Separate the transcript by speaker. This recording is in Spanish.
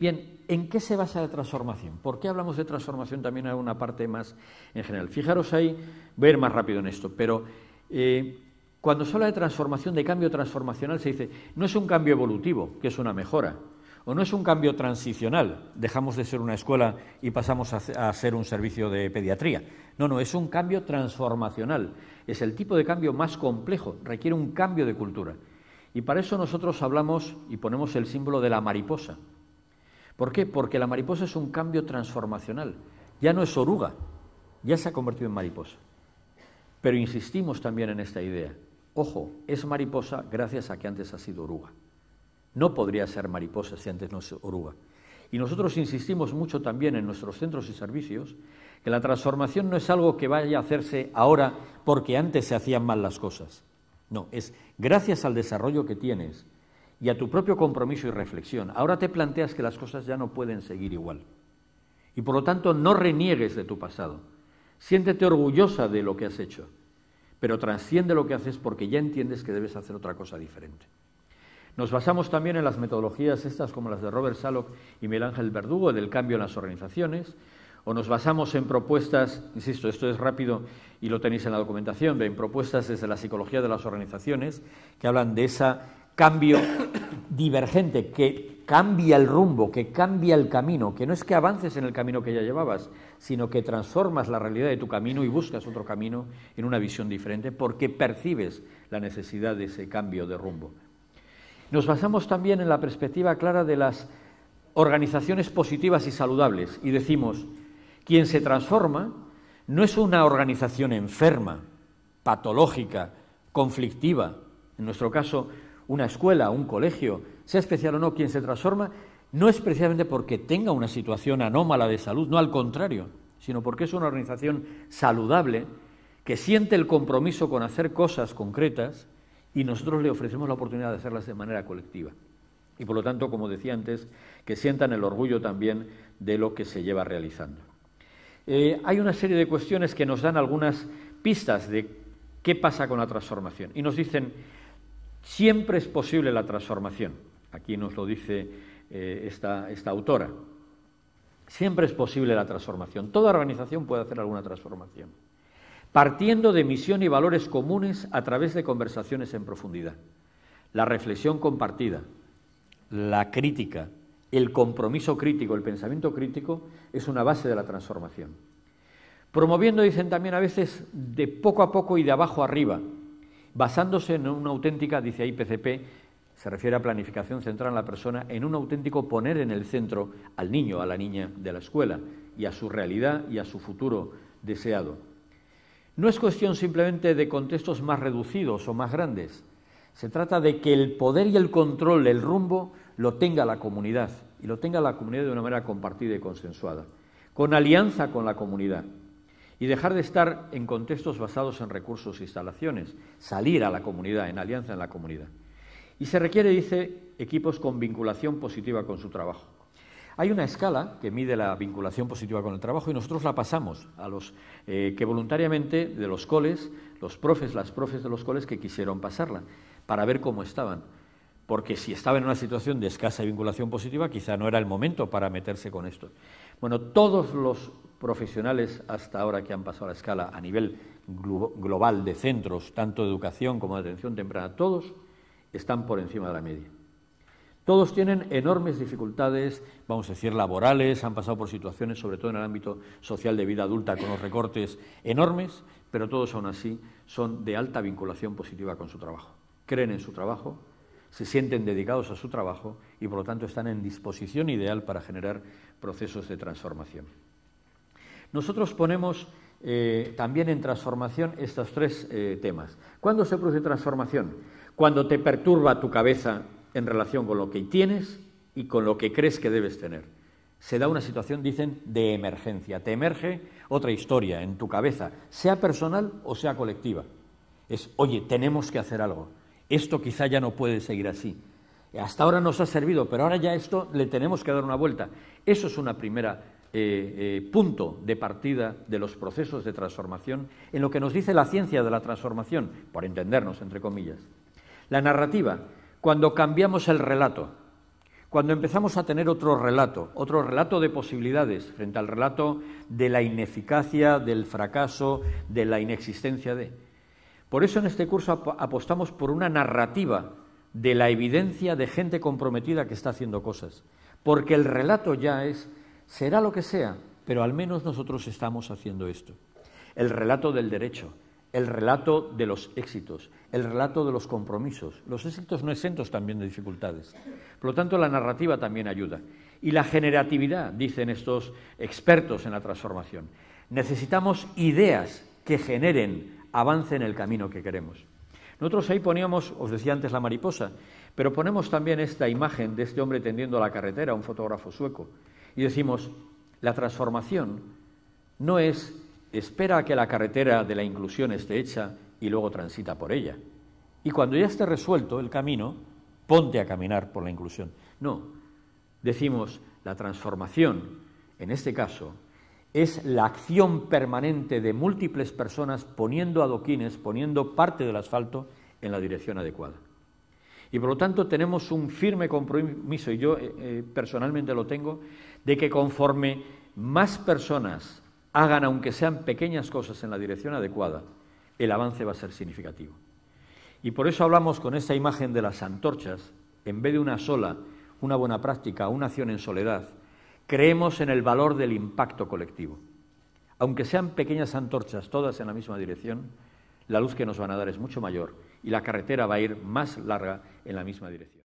Speaker 1: Bien, ¿en qué se basa la transformación? ¿Por qué hablamos de transformación también en una parte más en general? Fijaros ahí, voy a ir más rápido en esto, pero eh, cuando se habla de transformación, de cambio transformacional, se dice, no es un cambio evolutivo, que es una mejora, o no es un cambio transicional, dejamos de ser una escuela y pasamos a ser un servicio de pediatría. No, no, es un cambio transformacional, es el tipo de cambio más complejo, requiere un cambio de cultura. Y para eso nosotros hablamos y ponemos el símbolo de la mariposa, ¿Por qué? Porque la mariposa es un cambio transformacional. Ya no es oruga, ya se ha convertido en mariposa. Pero insistimos también en esta idea. Ojo, es mariposa gracias a que antes ha sido oruga. No podría ser mariposa si antes no es oruga. Y nosotros insistimos mucho también en nuestros centros y servicios que la transformación no es algo que vaya a hacerse ahora porque antes se hacían mal las cosas. No, es gracias al desarrollo que tienes, y a tu propio compromiso y reflexión, ahora te planteas que las cosas ya no pueden seguir igual. Y por lo tanto no reniegues de tu pasado. Siéntete orgullosa de lo que has hecho, pero trasciende lo que haces porque ya entiendes que debes hacer otra cosa diferente. Nos basamos también en las metodologías estas como las de Robert Salok y Miguel Ángel Verdugo del cambio en las organizaciones, o nos basamos en propuestas, insisto, esto es rápido y lo tenéis en la documentación, en propuestas desde la psicología de las organizaciones que hablan de ese cambio divergente, que cambia el rumbo, que cambia el camino, que no es que avances en el camino que ya llevabas, sino que transformas la realidad de tu camino y buscas otro camino en una visión diferente porque percibes la necesidad de ese cambio de rumbo. Nos basamos también en la perspectiva clara de las organizaciones positivas y saludables y decimos, quien se transforma no es una organización enferma, patológica, conflictiva, en nuestro caso una escuela, un colegio, sea especial o no quien se transforma, no es precisamente porque tenga una situación anómala de salud, no al contrario, sino porque es una organización saludable que siente el compromiso con hacer cosas concretas y nosotros le ofrecemos la oportunidad de hacerlas de manera colectiva. Y por lo tanto, como decía antes, que sientan el orgullo también de lo que se lleva realizando. Eh, hay una serie de cuestiones que nos dan algunas pistas de qué pasa con la transformación. Y nos dicen, Siempre es posible la transformación. Aquí nos lo dice eh, esta, esta autora. Siempre es posible la transformación. Toda organización puede hacer alguna transformación. Partiendo de misión y valores comunes a través de conversaciones en profundidad. La reflexión compartida, la crítica, el compromiso crítico, el pensamiento crítico es una base de la transformación. Promoviendo, dicen también a veces, de poco a poco y de abajo arriba, basándose en una auténtica, dice ahí PCP, se refiere a planificación central en la persona, en un auténtico poner en el centro al niño, a la niña de la escuela y a su realidad y a su futuro deseado. No es cuestión simplemente de contextos más reducidos o más grandes, se trata de que el poder y el control, el rumbo, lo tenga la comunidad y lo tenga la comunidad de una manera compartida y consensuada, con alianza con la comunidad y dejar de estar en contextos basados en recursos e instalaciones, salir a la comunidad, en alianza en la comunidad. Y se requiere, dice, equipos con vinculación positiva con su trabajo. Hay una escala que mide la vinculación positiva con el trabajo y nosotros la pasamos a los eh, que voluntariamente de los coles, los profes, las profes de los coles que quisieron pasarla para ver cómo estaban. Porque si estaba en una situación de escasa vinculación positiva, quizá no era el momento para meterse con esto. Bueno, todos los profesionales hasta ahora que han pasado a la escala a nivel global de centros, tanto de educación como de atención temprana, todos están por encima de la media. Todos tienen enormes dificultades, vamos a decir, laborales, han pasado por situaciones, sobre todo en el ámbito social de vida adulta, con los recortes enormes, pero todos aún así son de alta vinculación positiva con su trabajo. Creen en su trabajo, se sienten dedicados a su trabajo y por lo tanto están en disposición ideal para generar procesos de transformación. Nosotros ponemos eh, también en transformación estos tres eh, temas. ¿Cuándo se produce transformación? Cuando te perturba tu cabeza en relación con lo que tienes y con lo que crees que debes tener. Se da una situación, dicen, de emergencia. Te emerge otra historia en tu cabeza, sea personal o sea colectiva. Es, oye, tenemos que hacer algo. Esto quizá ya no puede seguir así. Hasta ahora nos ha servido, pero ahora ya esto le tenemos que dar una vuelta. Eso es una primera eh, eh, punto de partida de los procesos de transformación en lo que nos dice la ciencia de la transformación, por entendernos, entre comillas. La narrativa, cuando cambiamos el relato, cuando empezamos a tener otro relato, otro relato de posibilidades frente al relato de la ineficacia, del fracaso, de la inexistencia de. Por eso en este curso apostamos por una narrativa de la evidencia de gente comprometida que está haciendo cosas, porque el relato ya es Será lo que sea, pero al menos nosotros estamos haciendo esto. El relato del derecho, el relato de los éxitos, el relato de los compromisos, los éxitos no exentos también de dificultades. Por lo tanto, la narrativa también ayuda. Y la generatividad, dicen estos expertos en la transformación. Necesitamos ideas que generen avance en el camino que queremos. Nosotros ahí poníamos, os decía antes, la mariposa, pero ponemos también esta imagen de este hombre tendiendo la carretera, un fotógrafo sueco y decimos, la transformación no es espera a que la carretera de la inclusión esté hecha y luego transita por ella. Y cuando ya esté resuelto el camino, ponte a caminar por la inclusión. No, decimos, la transformación, en este caso, es la acción permanente de múltiples personas poniendo adoquines, poniendo parte del asfalto en la dirección adecuada. Y por lo tanto tenemos un firme compromiso, y yo eh, eh, personalmente lo tengo, de que conforme más personas hagan, aunque sean pequeñas cosas, en la dirección adecuada, el avance va a ser significativo. Y por eso hablamos con esta imagen de las antorchas, en vez de una sola, una buena práctica, una acción en soledad, creemos en el valor del impacto colectivo. Aunque sean pequeñas antorchas, todas en la misma dirección, la luz que nos van a dar es mucho mayor y la carretera va a ir más larga en la misma dirección.